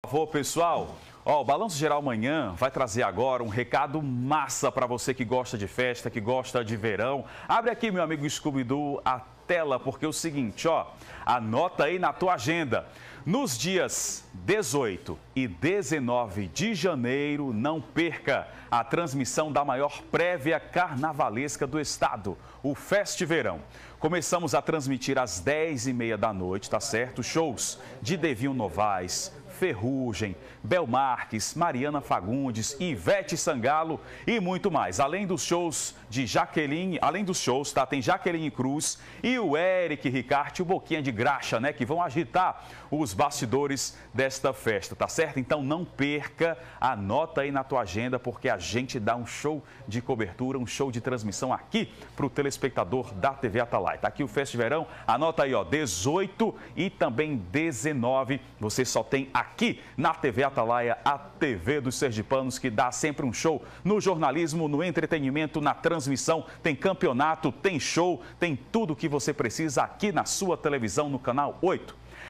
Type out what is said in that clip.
Por favor, pessoal, Ó, o Balanço Geral amanhã vai trazer agora um recado massa para você que gosta de festa, que gosta de verão. Abre aqui, meu amigo Scooby-Doo, a tela, porque é o seguinte, ó, anota aí na tua agenda. Nos dias 18 e 19 de janeiro, não perca a transmissão da maior prévia carnavalesca do estado, o Feste Verão. Começamos a transmitir às 10h30 da noite, tá certo? Shows de Devinho Novaes, Ferrugem, Belmar, Marques, Mariana Fagundes, Ivete Sangalo e muito mais. Além dos shows de Jaqueline, além dos shows, tá? Tem Jaqueline Cruz e o Eric Ricarte, o Boquinha de Graxa, né? Que vão agitar os bastidores desta festa, tá certo? Então não perca, anota aí na tua agenda, porque a gente dá um show de cobertura, um show de transmissão aqui para o telespectador da TV Atalai. Tá aqui o Festa de Verão, anota aí, ó, 18 e também 19. Você só tem aqui na TV Atalaia a TV dos Sergipanos que dá sempre um show no jornalismo, no entretenimento, na transmissão. Tem campeonato, tem show, tem tudo o que você precisa aqui na sua televisão, no canal 8.